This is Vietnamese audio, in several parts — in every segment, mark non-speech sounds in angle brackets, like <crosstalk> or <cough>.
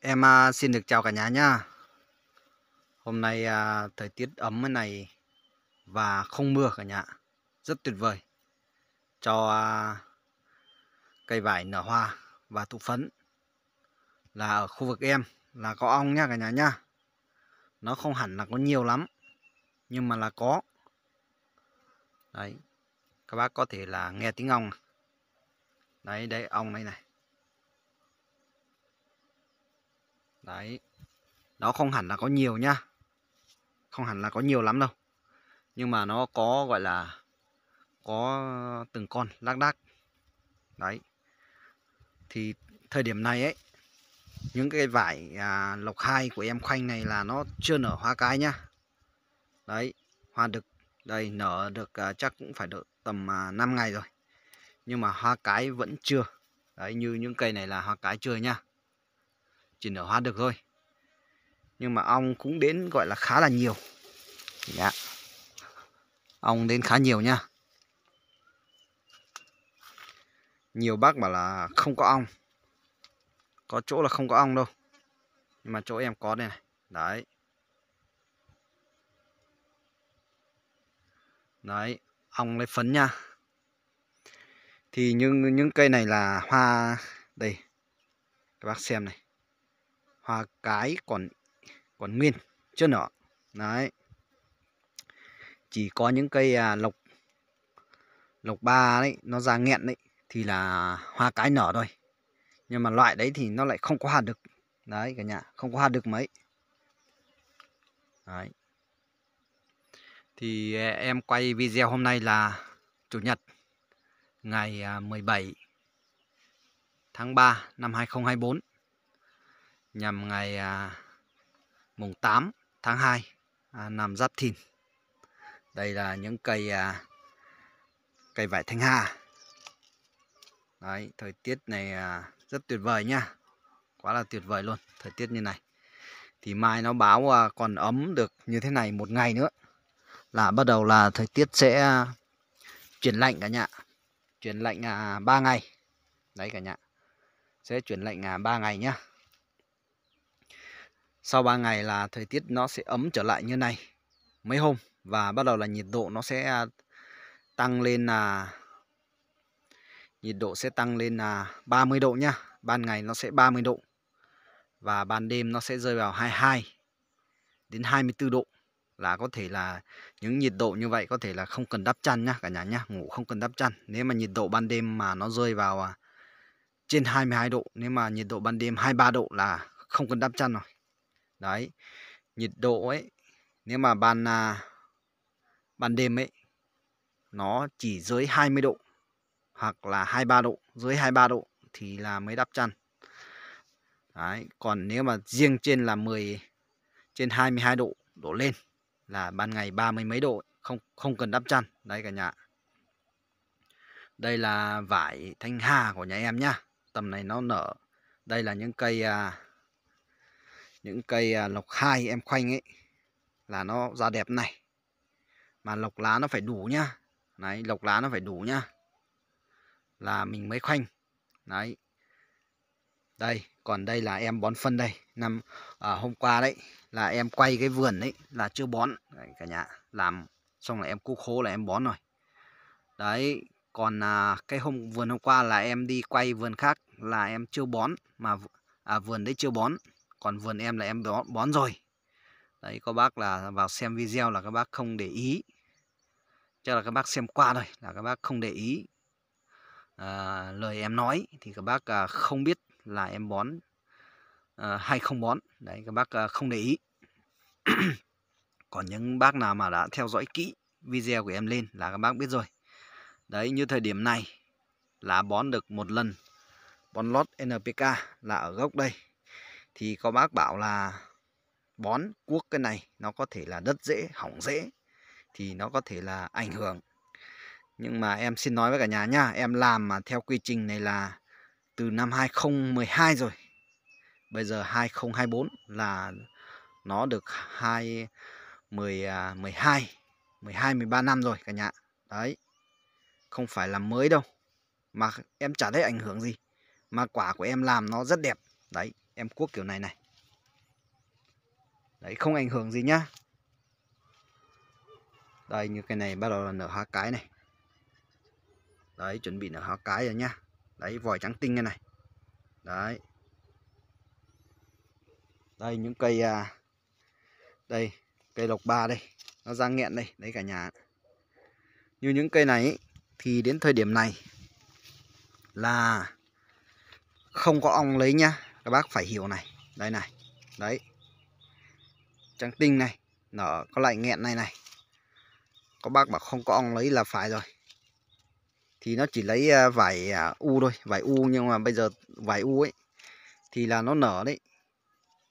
Em à, xin được chào cả nhà nha. Hôm nay à, thời tiết ấm thế này và không mưa cả nhà. Rất tuyệt vời. Cho à, cây vải nở hoa và thụ phấn. Là ở khu vực em là có ong nha cả nhà nha. Nó không hẳn là có nhiều lắm. Nhưng mà là có. Đấy. Các bác có thể là nghe tiếng ong. Đấy, đấy ong này này. đấy nó không hẳn là có nhiều nhá, không hẳn là có nhiều lắm đâu nhưng mà nó có gọi là có từng con lác đác đấy thì thời điểm này ấy những cái vải à, lộc hai của em khoanh này là nó chưa nở hoa cái nhá đấy hoa đực đây nở được à, chắc cũng phải được tầm à, 5 ngày rồi nhưng mà hoa cái vẫn chưa đấy như những cây này là hoa cái chưa nhá chỉ nở hoa được thôi nhưng mà ong cũng đến gọi là khá là nhiều yeah. Dạ. ong đến khá nhiều nha nhiều bác bảo là không có ong có chỗ là không có ong đâu nhưng mà chỗ em có đây này đấy đấy ong lấy phấn nha thì những những cây này là hoa đây các bác xem này hoa cái còn còn nguyên chưa nở đấy chỉ có những cây à, lộc lộc ba đấy nó ra nghẹn đấy thì là hoa cái nở thôi nhưng mà loại đấy thì nó lại không có hạt được đấy cả nhà không có hạt được mấy đấy thì à, em quay video hôm nay là chủ nhật ngày 17 à, tháng 3 năm 2024 nhằm ngày à, mùng 8 tháng 2 à, năm Giáp Thìn. Đây là những cây à, cây vải thanh hà. Đấy, thời tiết này à, rất tuyệt vời nha. Quá là tuyệt vời luôn, thời tiết như này. Thì mai nó báo à, còn ấm được như thế này một ngày nữa là bắt đầu là thời tiết sẽ à, chuyển lạnh cả nhà. Chuyển lạnh à, 3 ngày. Đấy cả nhà. Sẽ chuyển lạnh à, 3 ngày nhá sau 3 ngày là thời tiết nó sẽ ấm trở lại như này mấy hôm và bắt đầu là nhiệt độ nó sẽ à, tăng lên là nhiệt độ sẽ tăng lên là 30 độ nhá ban ngày nó sẽ 30 độ và ban đêm nó sẽ rơi vào 22 đến 24 độ là có thể là những nhiệt độ như vậy có thể là không cần đắp chăn nhá cả nhà nhá ngủ không cần đắp chăn nếu mà nhiệt độ ban đêm mà nó rơi vào à, trên 22 độ nếu mà nhiệt độ ban đêm 23 độ là không cần đắp chăn rồi đấy nhiệt độ ấy nếu mà ban à, ban đêm ấy nó chỉ dưới 20 độ hoặc là 23 độ dưới 23 độ thì là mới đắp chăn đấy còn nếu mà riêng trên là 10 trên 22 độ đổ lên là ban ngày ba mươi mấy độ không không cần đắp chăn đấy cả nhà đây là vải thanh hà của nhà em nhá tầm này nó nở đây là những cây à, những cây à, lộc hai em khoanh ấy là nó ra đẹp này mà lộc lá nó phải đủ nhá đấy lộc lá nó phải đủ nhá là mình mới khoanh đấy đây còn đây là em bón phân đây năm à, hôm qua đấy là em quay cái vườn đấy là chưa bón đấy, cả nhà làm xong là em cúc khố là em bón rồi đấy còn à, cái hôm vườn hôm qua là em đi quay vườn khác là em chưa bón mà à, vườn đấy chưa bón còn vườn em là em bón, bón rồi đấy có bác là vào xem video là các bác không để ý chắc là các bác xem qua rồi là các bác không để ý à, lời em nói thì các bác à, không biết là em bón à, hay không bón đấy các bác à, không để ý <clears throat> còn những bác nào mà đã theo dõi kỹ video của em lên là các bác biết rồi đấy như thời điểm này là bón được một lần bón lót NPK là ở gốc đây thì có bác bảo là bón cuốc cái này nó có thể là đất dễ hỏng dễ thì nó có thể là ảnh hưởng nhưng mà em xin nói với cả nhà nha em làm mà theo quy trình này là từ năm 2012 rồi bây giờ 2024 là nó được hai 10 12 12 13 năm rồi cả nhà đấy không phải là mới đâu mà em chả thấy ảnh hưởng gì mà quả của em làm nó rất đẹp đấy em cuốc kiểu này này đấy không ảnh hưởng gì nhá đây như cái này bắt đầu là nở hoa cái này đấy chuẩn bị nở hoa cái rồi nhá đấy vòi trắng tinh cái này đấy đây những cây à, đây cây lộc ba đây nó ra nghẹn đây đấy cả nhà như những cây này thì đến thời điểm này là không có ong lấy nhá các bác phải hiểu này đây này đấy trắng tinh này nở có lại nghẹn này này có bác bảo không có ong lấy là phải rồi thì nó chỉ lấy à, vải à, u thôi vải u nhưng mà bây giờ vải u ấy thì là nó nở đấy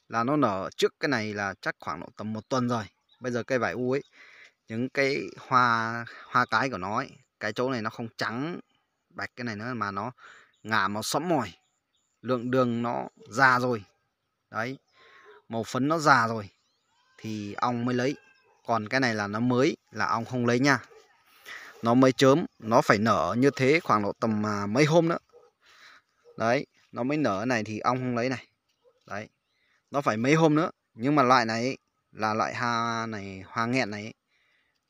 là nó nở trước cái này là chắc khoảng độ tầm một tuần rồi bây giờ cây vải u ấy những cái hoa hoa cái của nó ấy cái chỗ này nó không trắng bạch cái này nữa mà nó ngả màu sẫm mồi lượng đường nó già rồi đấy màu phấn nó già rồi thì ong mới lấy còn cái này là nó mới là ong không lấy nha nó mới chớm nó phải nở như thế khoảng độ tầm à, mấy hôm nữa đấy nó mới nở này thì ong không lấy này đấy nó phải mấy hôm nữa nhưng mà loại này là loại hoa này hoa nghẹn này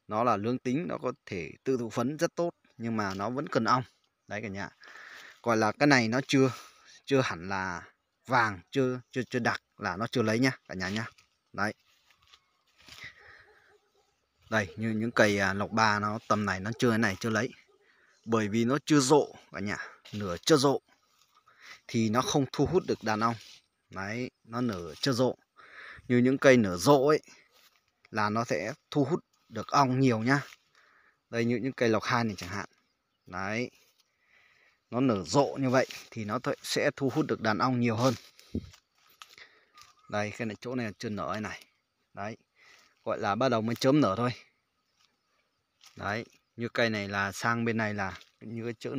nó là lương tính nó có thể tự thụ phấn rất tốt nhưng mà nó vẫn cần ong đấy cả nhà gọi là cái này nó chưa chưa hẳn là vàng chưa chưa chưa đặc là nó chưa lấy nhá cả nhà nhá đấy đây như những cây à, lộc ba nó tầm này nó chưa này chưa lấy bởi vì nó chưa rộ cả nhà nửa chưa rộ thì nó không thu hút được đàn ong đấy nó nở chưa rộ như những cây nở rộ ấy là nó sẽ thu hút được ong nhiều nhá đây như những cây lộc hai này chẳng hạn đấy nó nở rộ như vậy thì nó sẽ thu hút được đàn ong nhiều hơn đây cái này chỗ này chưa nở này, đấy gọi là bắt đầu mới chớm nở thôi đấy như cây này là sang bên này là như cái chỗ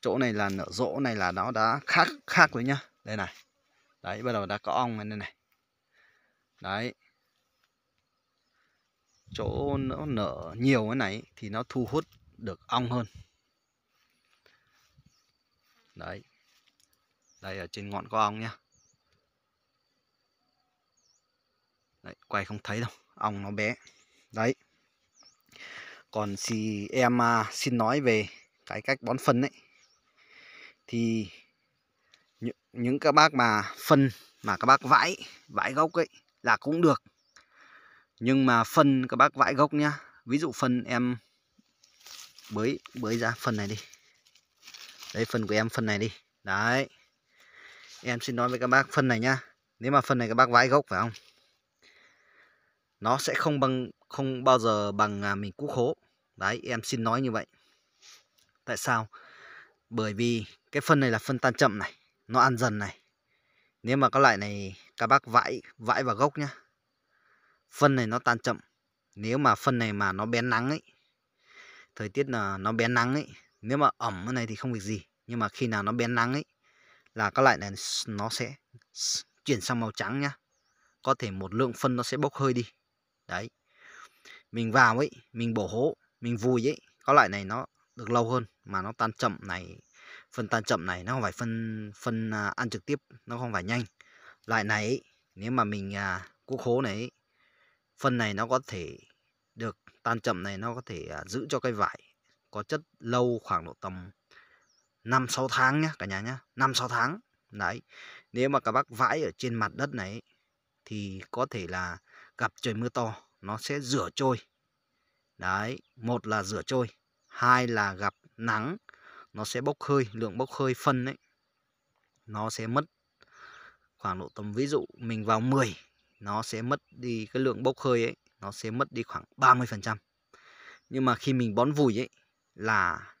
chỗ này là nở rộ này là nó đã khác khác rồi nhá đây này đấy bắt đầu đã có ong này đây này đấy chỗ nó nở nhiều cái này thì nó thu hút được ong hơn đấy đây ở trên ngọn có ong nhá đấy, quay không thấy đâu ong nó bé đấy còn thì em à, xin nói về cái cách bón phân đấy thì những, những các bác mà phân mà các bác vãi vãi gốc ấy là cũng được nhưng mà phân các bác vãi gốc nhá ví dụ phân em bới bới ra phần này đi đấy phần của em phần này đi đấy em xin nói với các bác phân này nhá nếu mà phân này các bác vãi gốc phải không nó sẽ không bằng không bao giờ bằng à, mình cúc hố đấy em xin nói như vậy tại sao bởi vì cái phân này là phân tan chậm này nó ăn dần này nếu mà có loại này các bác vãi vãi vào gốc nhá phân này nó tan chậm nếu mà phân này mà nó bén nắng ấy thời tiết là nó bén nắng ấy nếu mà ẩm cái này thì không việc gì nhưng mà khi nào nó bén nắng ấy là các loại này nó sẽ chuyển sang màu trắng nhá có thể một lượng phân nó sẽ bốc hơi đi đấy mình vào ấy mình bổ hố mình vùi ấy có loại này nó được lâu hơn mà nó tan chậm này phân tan chậm này nó không phải phân phân à, ăn trực tiếp nó không phải nhanh loại này ấy, nếu mà mình à, cuốc hố này ấy, phân này nó có thể được tan chậm này nó có thể à, giữ cho cây vải có chất lâu khoảng độ tầm 5 6 tháng nhé cả nhà nhé 5 6 tháng đấy nếu mà các bác vãi ở trên mặt đất này thì có thể là gặp trời mưa to nó sẽ rửa trôi đấy một là rửa trôi hai là gặp nắng nó sẽ bốc hơi lượng bốc hơi phân ấy nó sẽ mất khoảng độ tầm ví dụ mình vào 10 nó sẽ mất đi cái lượng bốc hơi ấy nó sẽ mất đi khoảng 30 phần trăm nhưng mà khi mình bón vùi ấy là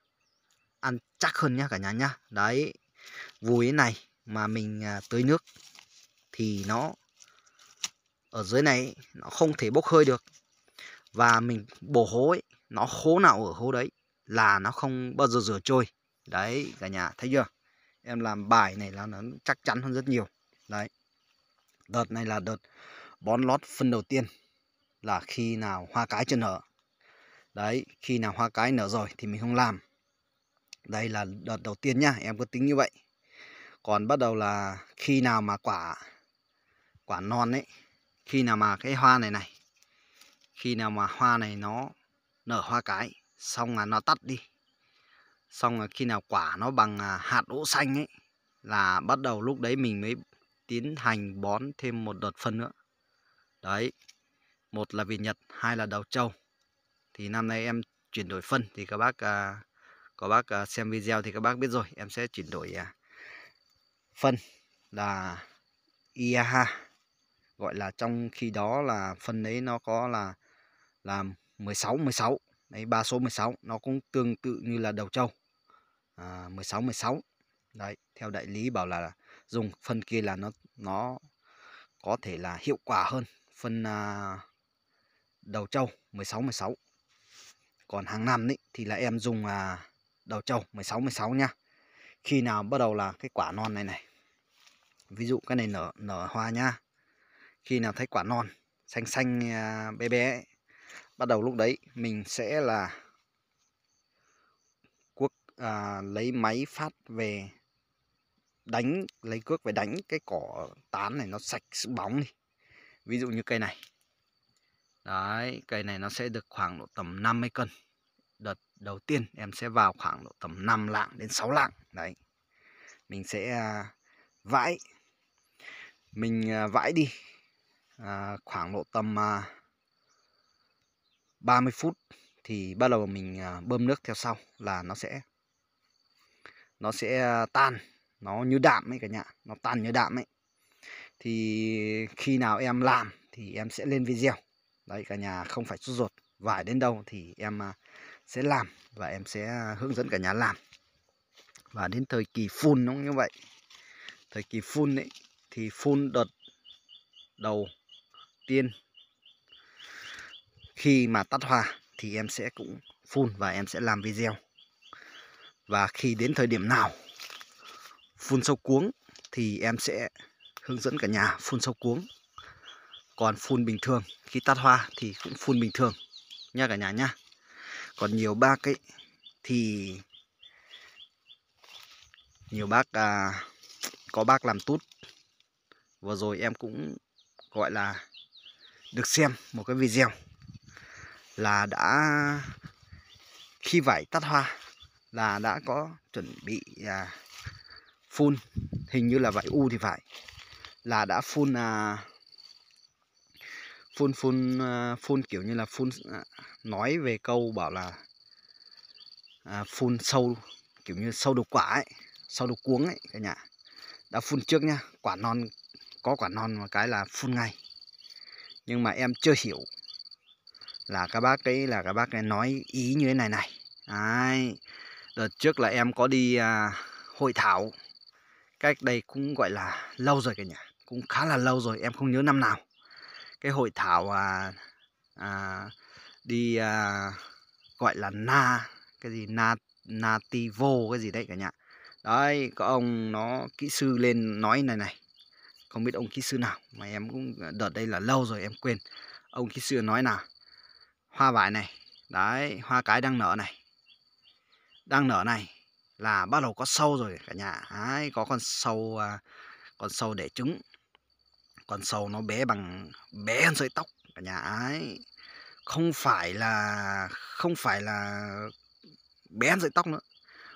ăn chắc hơn nhá cả nhà nhá đấy vùi này mà mình à, tưới nước thì nó ở dưới này nó không thể bốc hơi được và mình bổ hố ấy, nó hố nào ở hố đấy là nó không bao giờ rửa trôi đấy cả nhà thấy chưa em làm bài này là nó chắc chắn hơn rất nhiều đấy đợt này là đợt bón lót phân đầu tiên là khi nào hoa cái chưa nở đấy khi nào hoa cái nở rồi thì mình không làm đây là đợt đầu tiên nhá em cứ tính như vậy còn bắt đầu là khi nào mà quả quả non ấy khi nào mà cái hoa này này khi nào mà hoa này nó nở hoa cái xong là nó tắt đi xong là khi nào quả nó bằng à, hạt đỗ xanh ấy là bắt đầu lúc đấy mình mới tiến hành bón thêm một đợt phân nữa đấy một là vì nhật hai là đầu trâu thì năm nay em chuyển đổi phân thì các bác à, có bác à, xem video thì các bác biết rồi em sẽ chuyển đổi à, phân là IAH gọi là trong khi đó là phân đấy nó có là là 16 16 đấy ba số 16 nó cũng tương tự như là đầu trâu à, 16 16 đấy theo đại lý bảo là dùng phân kia là nó nó có thể là hiệu quả hơn phân à, đầu trâu 16 16 còn hàng năm ấy, thì là em dùng à, đầu trâu 16 16 nha khi nào bắt đầu là cái quả non này này ví dụ cái này nở nở hoa nhá khi nào thấy quả non xanh xanh à, bé bé ấy, bắt đầu lúc đấy mình sẽ là quốc à, lấy máy phát về đánh lấy cước về đánh cái cỏ tán này nó sạch bóng đi ví dụ như cây này đấy cây này nó sẽ được khoảng độ tầm 50 cân đợt đầu tiên em sẽ vào khoảng độ tầm 5 lạng đến 6 lạng đấy mình sẽ à, vãi mình à, vãi đi à, khoảng độ tầm à, 30 phút thì bắt đầu mình à, bơm nước theo sau là nó sẽ nó sẽ tan nó như đạm ấy cả nhà nó tan như đạm ấy thì khi nào em làm thì em sẽ lên video đấy cả nhà không phải sốt ruột vải đến đâu thì em sẽ làm và em sẽ à, hướng dẫn cả nhà làm và đến thời kỳ phun nó như vậy thời kỳ phun ấy thì phun đợt đầu tiên khi mà tắt hoa thì em sẽ cũng phun và em sẽ làm video và khi đến thời điểm nào phun sâu cuống thì em sẽ hướng dẫn cả nhà phun sâu cuống còn phun bình thường khi tắt hoa thì cũng phun bình thường nha cả nhà nha còn nhiều bác ấy thì nhiều bác à, có bác làm tút vừa rồi em cũng gọi là được xem một cái video là đã khi vải tắt hoa là đã có chuẩn bị à, phun hình như là vải u thì phải là đã phun à, phun phun à, phun kiểu như là phun à, nói về câu bảo là à, phun sâu kiểu như sâu đục quả ấy sâu đục cuống ấy cả nhà đã phun trước nhá quả non có quả non mà cái là phun ngay nhưng mà em chưa hiểu là các bác ấy là các bác ấy nói ý như thế này này Đấy. đợt trước là em có đi à, hội thảo cách đây cũng gọi là lâu rồi cả nhà cũng khá là lâu rồi em không nhớ năm nào cái hội thảo à, à, đi à, gọi là na cái gì na nativo cái gì đấy cả nhà đấy có ông nó kỹ sư lên nói này này không biết ông kỹ sư nào mà em cũng à, đợt đây là lâu rồi em quên ông kỹ sư nói nào hoa vải này đấy hoa cái đang nở này đang nở này là bắt đầu có sâu rồi cả nhà đấy, có con sâu à, con sâu để trứng con sâu nó bé bằng bé hơn sợi tóc cả nhà ấy không phải là không phải là bé ăn sợi tóc nữa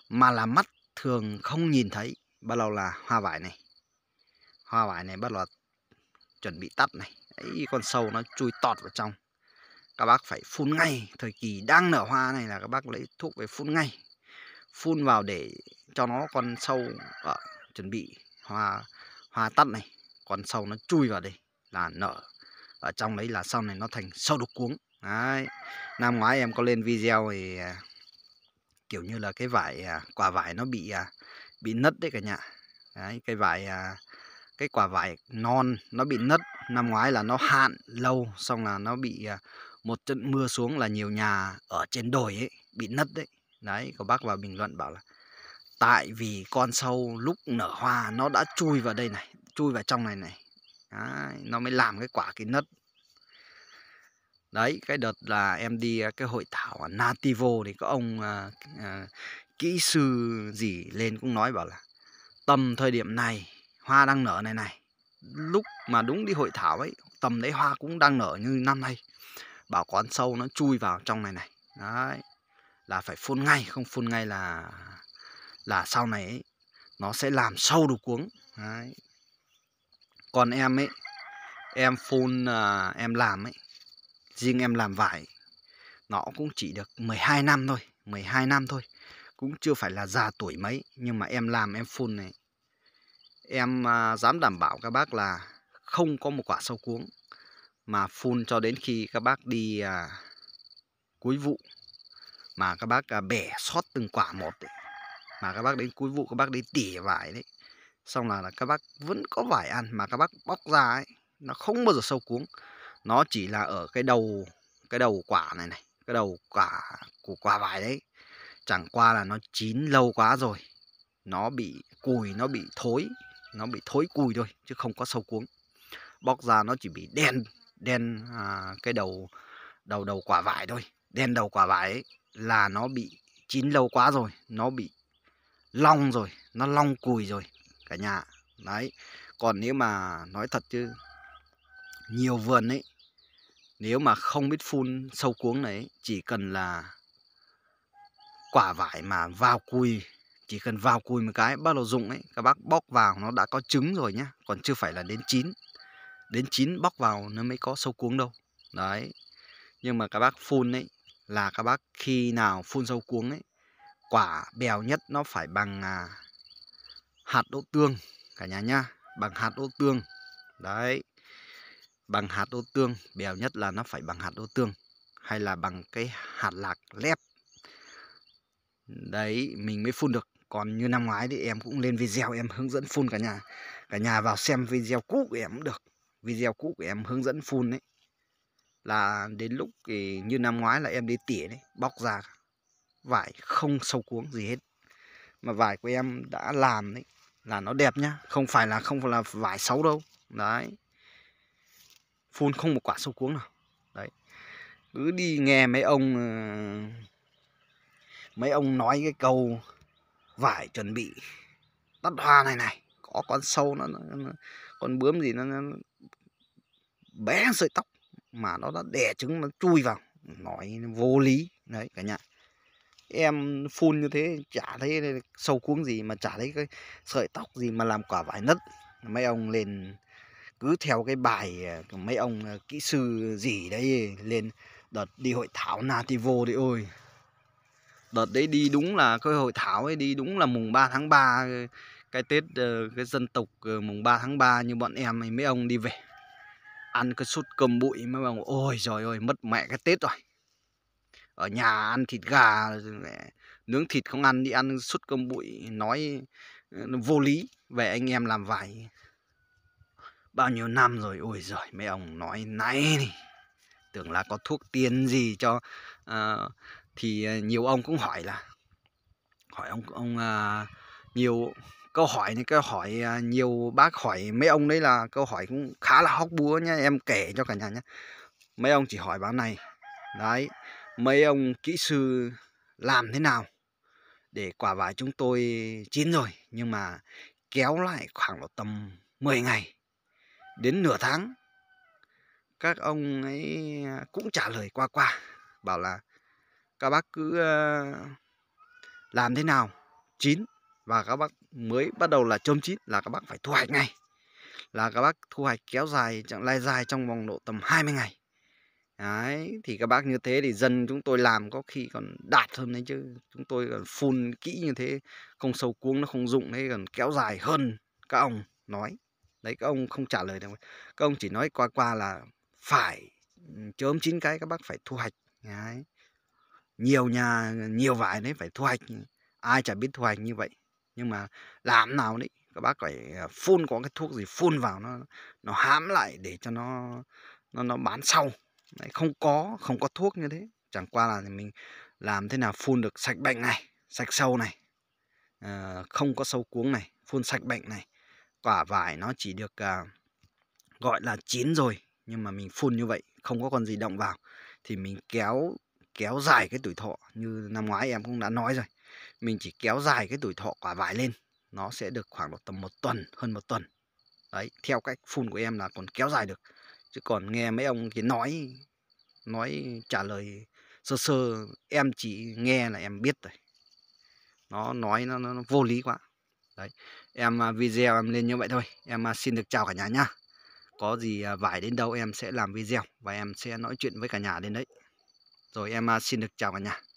mà là mắt thường không nhìn thấy bắt đầu là hoa vải này hoa vải này bắt đầu chuẩn bị tắt này ấy con sâu nó chui tọt vào trong các bác phải phun ngay thời kỳ đang nở hoa này là các bác lấy thuốc về phun ngay phun vào để cho nó con sâu ở ờ, chuẩn bị hoa hoa tắt này con sâu nó chui vào đây là nở ở trong đấy là sau này nó thành sâu đục cuống Đấy. năm ngoái em có lên video thì à, kiểu như là cái vải à, quả vải nó bị à, bị nứt đấy cả nhà đấy, cái vải cái quả vải non nó bị nứt năm ngoái là nó hạn lâu xong là nó bị một trận mưa xuống là nhiều nhà ở trên đồi ấy bị nứt đấy đấy có bác vào bình luận bảo là tại vì con sâu lúc nở hoa nó đã chui vào đây này chui vào trong này này đấy, nó mới làm cái quả cái nứt đấy cái đợt là em đi cái hội thảo ở Nativo thì có ông à, à, kỹ sư gì lên cũng nói bảo là tầm thời điểm này hoa đang nở này này lúc mà đúng đi hội thảo ấy tầm đấy hoa cũng đang nở như năm nay bảo con sâu nó chui vào trong này này đấy là phải phun ngay không phun ngay là là sau này ấy, nó sẽ làm sâu đồ cuống đấy. còn em ấy em phun à, em làm ấy riêng em làm vải nó cũng chỉ được 12 năm thôi 12 năm thôi cũng chưa phải là già tuổi mấy nhưng mà em làm em phun này em à, dám đảm bảo các bác là không có một quả sâu cuống mà phun cho đến khi các bác đi à, cuối vụ mà các bác à, bẻ sót từng quả một đấy. mà các bác đến cuối vụ các bác đi tỉ vải đấy xong là, là các bác vẫn có vải ăn mà các bác bóc ra ấy nó không bao giờ sâu cuống nó chỉ là ở cái đầu cái đầu quả này này cái đầu quả của quả vải đấy chẳng qua là nó chín lâu quá rồi nó bị cùi nó bị thối nó bị thối cùi thôi chứ không có sâu cuống bóc ra nó chỉ bị đen đen à, cái đầu đầu đầu quả vải thôi đen đầu quả vải ấy là nó bị chín lâu quá rồi nó bị long rồi nó long cùi rồi cả nhà đấy còn nếu mà nói thật chứ nhiều vườn ấy nếu mà không biết phun sâu cuống đấy chỉ cần là quả vải mà vào cùi chỉ cần vào cùi một cái bắt đầu dụng ấy các bác bóc vào nó đã có trứng rồi nhá còn chưa phải là đến chín đến chín bóc vào nó mới có sâu cuống đâu đấy nhưng mà các bác phun ấy là các bác khi nào phun sâu cuống ấy quả bèo nhất nó phải bằng à, hạt đỗ tương cả nhà nhá bằng hạt đỗ tương đấy bằng hạt ô tương bèo nhất là nó phải bằng hạt ô tương hay là bằng cái hạt lạc lép đấy mình mới phun được còn như năm ngoái thì em cũng lên video em hướng dẫn phun cả nhà cả nhà vào xem video cũ của em cũng được video cũ của em hướng dẫn phun đấy là đến lúc thì như năm ngoái là em đi tỉa đấy bóc ra vải không sâu cuống gì hết mà vải của em đã làm đấy là nó đẹp nhá không phải là không phải là vải xấu đâu đấy phun không một quả sâu cuống nào đấy cứ đi nghe mấy ông ờ, mấy ông nói cái câu vải chuẩn bị tắt hoa này này có con sâu nó, nó, nó con bướm gì nó, nó bé sợi tóc mà nó đã đẻ trứng nó chui vào nói vô lý đấy cả nhà em phun như thế chả thấy sâu cuống gì mà chả thấy cái sợi tóc gì mà làm quả vải nứt mấy ông lên cứ theo cái bài ờ, mấy ông ờ, kỹ sư gì đấy lên đợt đi hội thảo nativo đấy ôi đợt đấy đi đúng là cái hội thảo ấy đi đúng là mùng 3 tháng 3 ờ, cái tết cái dân tộc mùng 3 tháng 3 như bọn em hay mấy ông đi về ăn cái sút cơm bụi mấy ông ôi rồi ôi mất mẹ cái tết rồi ở nhà ăn thịt gà nướng thịt không ăn đi ăn sút cơm bụi nói vô lý về anh em làm vải bao nhiêu năm rồi ôi giời mấy ông nói nãy này tưởng là có thuốc tiên gì cho à, thì ờ, nhiều ông cũng hỏi là hỏi ông ông à, nhiều câu hỏi này câu hỏi nhiều bác hỏi mấy ông đấy là câu hỏi cũng khá là hóc búa nhá em kể cho cả nhà nhé mấy ông chỉ hỏi báo này đấy mấy ông kỹ sư làm thế nào để quả vải chúng tôi chín rồi nhưng mà kéo lại khoảng độ tầm 10 ngày đến nửa tháng các ông ấy à, cũng trả lời qua qua bảo là các bác cứ làm thế nào chín và các bác mới bắt đầu là chôm chín là các bác phải thu hoạch ngay là các bác thu hoạch kéo dài chặng lai dài trong vòng độ tầm 20 ngày Đấy, thì các bác như thế thì dân chúng tôi làm có khi còn đạt hơn đấy chứ chúng tôi còn phun kỹ như thế không sâu cuống nó không dụng đấy còn kéo dài hơn các ông nói đấy các ông không trả lời được các ông chỉ nói qua qua là phải chớm chín cái các bác phải thu hoạch đấy. nhiều nhà nhiều vải đấy phải thu hoạch ai chả biết thu hoạch như vậy nhưng mà làm nào đấy các bác phải à, phun có cái thuốc gì phun vào nó nó hãm lại để cho nó nó nó bán sau đấy, không có không có thuốc như thế chẳng qua là mình làm thế nào phun được sạch bệnh này sạch sâu này ờ, không có sâu cuống này phun sạch bệnh này quả vải nó chỉ được à, gọi là chín rồi nhưng mà mình phun như vậy không có con gì động vào thì mình kéo kéo dài cái tuổi thọ như năm ngoái em cũng đã nói rồi mình chỉ kéo dài cái tuổi thọ quả vải lên nó sẽ được khoảng độ tầm một tuần hơn một tuần đấy theo cách phun của em là còn kéo dài được chứ còn nghe mấy ông kia nói nói trả lời sơ sơ em chỉ nghe là em biết rồi nó nói nó, nó, nó vô lý quá đấy em à, video em lên như vậy thôi em à, xin được chào cả nhà nhá có gì à, vải đến đâu em sẽ làm video và em sẽ nói chuyện với cả nhà đến đấy rồi em xin được chào cả nhà